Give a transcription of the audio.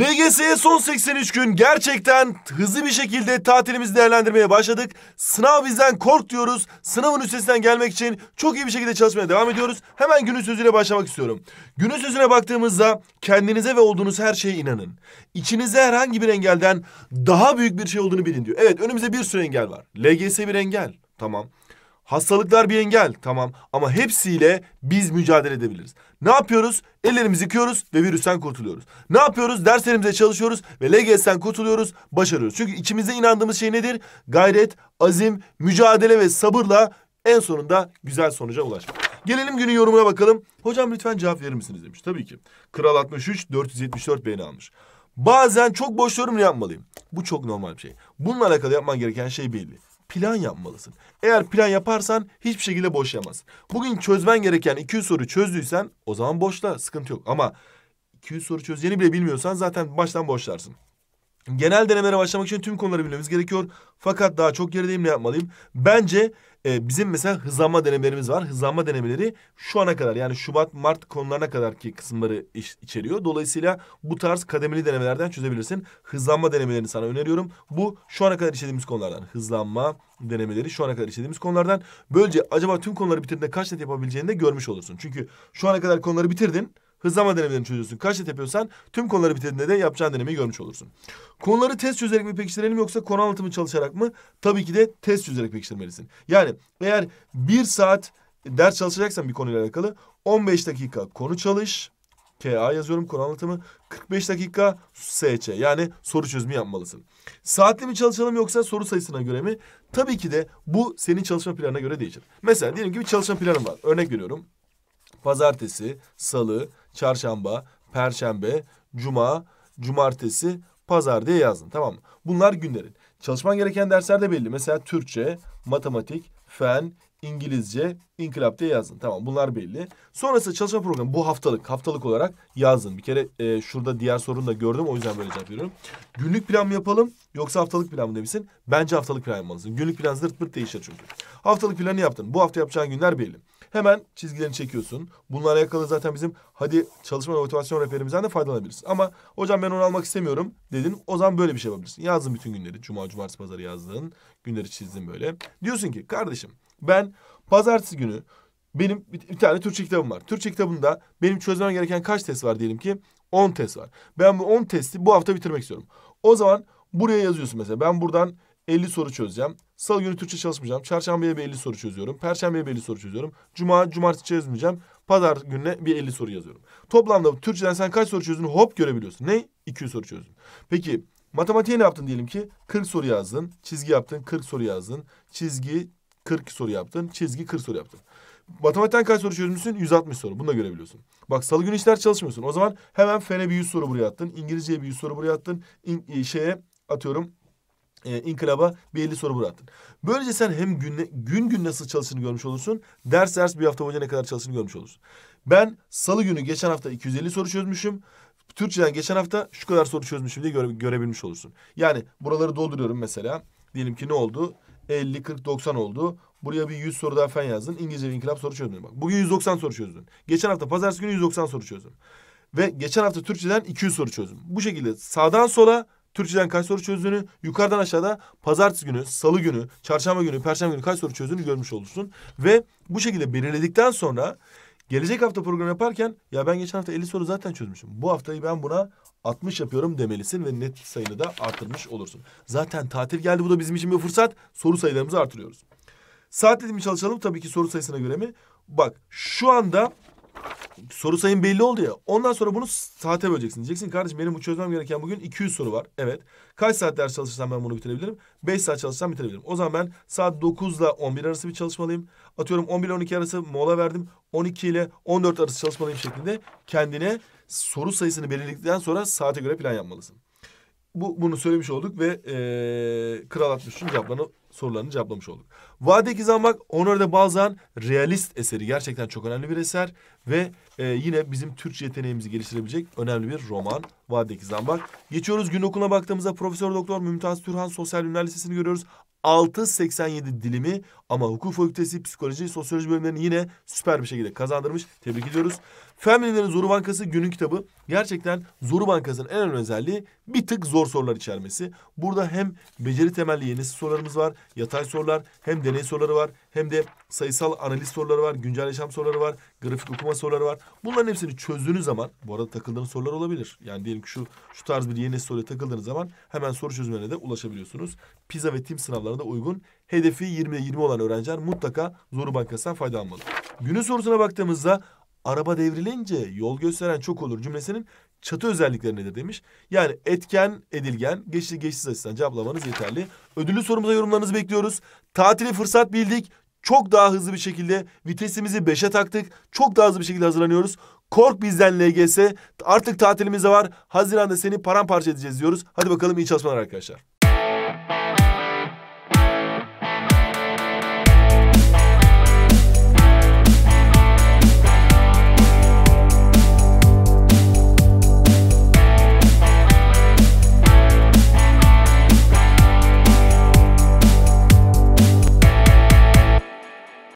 LGS'ye son 83 gün gerçekten hızlı bir şekilde tatilimizi değerlendirmeye başladık. Sınav bizden kork diyoruz. Sınavın üstesinden gelmek için çok iyi bir şekilde çalışmaya devam ediyoruz. Hemen günün sözüyle başlamak istiyorum. Günün sözüne baktığımızda kendinize ve olduğunuz her şeye inanın. İçinize herhangi bir engelden daha büyük bir şey olduğunu bilin diyor. Evet önümüzde bir sürü engel var. LGS bir engel. Tamam. Hastalıklar bir engel tamam ama hepsiyle biz mücadele edebiliriz. Ne yapıyoruz? Ellerimizi yıkıyoruz ve virüsten kurtuluyoruz. Ne yapıyoruz? Derslerimize çalışıyoruz ve LGS'den kurtuluyoruz, başarıyoruz. Çünkü içimize inandığımız şey nedir? Gayret, azim, mücadele ve sabırla en sonunda güzel sonuca ulaşmak. Gelelim günün yorumuna bakalım. Hocam lütfen cevap verir misiniz demiş. Tabii ki. Kral 63 474 beğeni almış. Bazen çok boş yorum yapmalıyım. Bu çok normal bir şey. Bununla alakalı yapman gereken şey belli plan yapmalısın. Eğer plan yaparsan hiçbir şekilde boşlayamazsın. Bugün çözmen gereken 200 soru çözdüysen o zaman boşla sıkıntı yok. Ama 200 soru çözeceğini bile bilmiyorsan zaten baştan boşlarsın. Genel denemelere başlamak için tüm konuları bilmemiz gerekiyor. Fakat daha çok gerideyim ne yapmalıyım? Bence e, bizim mesela hızlanma denemelerimiz var. Hızlanma denemeleri şu ana kadar yani Şubat, Mart konularına kadar ki kısımları iç, içeriyor. Dolayısıyla bu tarz kademeli denemelerden çözebilirsin. Hızlanma denemelerini sana öneriyorum. Bu şu ana kadar işlediğimiz konulardan. Hızlanma denemeleri şu ana kadar işlediğimiz konulardan. Böylece acaba tüm konuları bitirdiğinde kaç net yapabileceğini de görmüş olursun. Çünkü şu ana kadar konuları bitirdin hızlama denemelerini çözüyorsun. Kaç net yapıyorsan tüm konuları bitirdiğinde de yapacağın denemeyi görmüş olursun. Konuları test çözerek mi pekiştirelim yoksa konu anlatımı çalışarak mı? Tabii ki de test çözerek pekiştirmelisin. Yani eğer bir saat ders çalışacaksan bir konuyla alakalı 15 dakika konu çalış. KA yazıyorum konu anlatımı. 45 dakika SC yani soru çözümü yapmalısın. Saatli mi çalışalım yoksa soru sayısına göre mi? Tabii ki de bu senin çalışma planına göre değişir. Mesela diyelim ki bir çalışma planım var. Örnek veriyorum pazartesi, salı, çarşamba, perşembe, cuma, cumartesi, pazar diye yazdın. Tamam mı? Bunlar günlerin. Çalışman gereken dersler de belli. Mesela Türkçe, matematik, fen, İngilizce, inkılap diye yazdın. Tamam bunlar belli. Sonrası çalışma programı bu haftalık. Haftalık olarak yazdın. Bir kere e, şurada diğer sorunu da gördüm. O yüzden böyle yapıyorum. Günlük plan mı yapalım yoksa haftalık plan mı demişsin? Bence haftalık plan yapmalısın. Günlük plan zırt pırt değişir çünkü. Haftalık planı yaptın. Bu hafta yapacağın günler belli. Hemen çizgilerini çekiyorsun. Bunlarla alakalı zaten bizim hadi çalışma motivasyon rehberimizden de faydalanabiliriz Ama hocam ben onu almak istemiyorum dedin. O zaman böyle bir şey yapabilirsin. Yazdın bütün günleri. Cuma, cumartesi, pazarı yazdın. Günleri çizdin böyle. Diyorsun ki kardeşim ben pazartesi günü benim bir tane Türkçe kitabım var. Türkçe kitabında benim çözmem gereken kaç test var diyelim ki? 10 test var. Ben bu 10 testi bu hafta bitirmek istiyorum. O zaman buraya yazıyorsun mesela. Ben buradan 50 soru çözeceğim. Salı günü Türkçe çalışmayacağım. Çarşambaya bir 50 soru çözüyorum. Perşembeye bir 50 soru çözüyorum. Cuma, cumartesi çözmeyeceğim. Pazar gününe bir 50 soru yazıyorum. Toplamda Türkçeden sen kaç soru çözdün hop görebiliyorsun. Ne? 200 soru çözdün. Peki matematiğe ne yaptın diyelim ki? 40 soru yazdın. Çizgi yaptın. 40 soru yazdın. Çizgi 40 soru yaptın. Çizgi 40 soru yaptın. Matematikten kaç soru çözmüşsün? 160 soru. Bunu da görebiliyorsun. Bak salı günü işler çalışmıyorsun. O zaman hemen fene bir 100 soru buraya attın. İngilizceye bir 100 soru buraya attın. İng e, şeye atıyorum e, inkılaba bir 50 soru bıraktın. Böylece sen hem gün, gün gün nasıl çalıştığını görmüş olursun. Ders ders bir hafta boyunca ne kadar çalıştığını görmüş olursun. Ben salı günü geçen hafta 250 soru çözmüşüm. Türkçeden geçen hafta şu kadar soru çözmüşüm diye göre, görebilmiş olursun. Yani buraları dolduruyorum mesela. Diyelim ki ne oldu? 50, 40, 90 oldu. Buraya bir 100 soru daha fen yazdın. İngilizce bir inkılap soru çözdün. Bak bugün 190 soru çözdün. Geçen hafta pazartesi günü 190 soru çözdüm Ve geçen hafta Türkçeden 200 soru çözdüm. Bu şekilde sağdan sola Türkçeden kaç soru çözdüğünü yukarıdan aşağıda pazartesi günü, salı günü, çarşamba günü, perşembe günü kaç soru çözdüğünü görmüş olursun. Ve bu şekilde belirledikten sonra gelecek hafta program yaparken ya ben geçen hafta 50 soru zaten çözmüşüm. Bu haftayı ben buna 60 yapıyorum demelisin ve net sayını da artırmış olursun. Zaten tatil geldi bu da bizim için bir fırsat. Soru sayılarımızı artırıyoruz. Saat dilimi çalışalım tabii ki soru sayısına göre mi? Bak şu anda soru sayın belli oldu ya. Ondan sonra bunu saate böleceksin. Diyeceksin kardeşim benim çözmem gereken bugün 200 soru var. Evet. Kaç saat ders çalışırsam ben bunu bitirebilirim? 5 saat çalışsam bitirebilirim. O zaman ben saat 9 ile 11 arası bir çalışmalıyım. Atıyorum 11 ile 12 arası mola verdim. 12 ile 14 arası çalışmalıyım şeklinde kendine soru sayısını belirledikten sonra saate göre plan yapmalısın bu bunu söylemiş olduk ve e, Kral 63'ün cevaplarını sorularını cevaplamış olduk. Vadeki Zambak Honor de Balzan realist eseri gerçekten çok önemli bir eser ve e, yine bizim Türkçe yeteneğimizi geliştirebilecek önemli bir roman Vadeki Zambak. Geçiyoruz gün okuluna baktığımızda Profesör Doktor Mümtaz Türhan Sosyal Ünler Lisesi'ni görüyoruz. 6.87 dilimi ama hukuk fakültesi, psikoloji, sosyoloji bölümlerini yine süper bir şekilde kazandırmış. Tebrik ediyoruz. Fermi'nin Zoru Bankası günün kitabı gerçekten Zoru Bankası'nın en önemli özelliği bir tık zor sorular içermesi. Burada hem beceri temelli yeni sorularımız var, yatay sorular, hem deney soruları var, hem de sayısal analiz soruları var, güncel yaşam soruları var, grafik okuma soruları var. Bunların hepsini çözdüğünüz zaman, bu arada takıldığınız sorular olabilir. Yani diyelim ki şu, şu tarz bir yeni soruya takıldığınız zaman hemen soru çözümlerine de ulaşabiliyorsunuz. PISA ve TIM sınavlarına da uygun. Hedefi 20'ye 20 olan öğrenciler mutlaka Zoru Bankası'ndan faydalanmalı. Günün sorusuna baktığımızda araba devrilince yol gösteren çok olur cümlesinin çatı özellikleri nedir demiş. Yani etken, edilgen, geçti geçsiz asistan cevaplamanız yeterli. Ödüllü sorumuza yorumlarınızı bekliyoruz. Tatili fırsat bildik. Çok daha hızlı bir şekilde vitesimizi beşe taktık. Çok daha hızlı bir şekilde hazırlanıyoruz. Kork bizden LGS. Artık tatilimiz var. Haziran'da seni paramparça edeceğiz diyoruz. Hadi bakalım iyi çalışmalar arkadaşlar.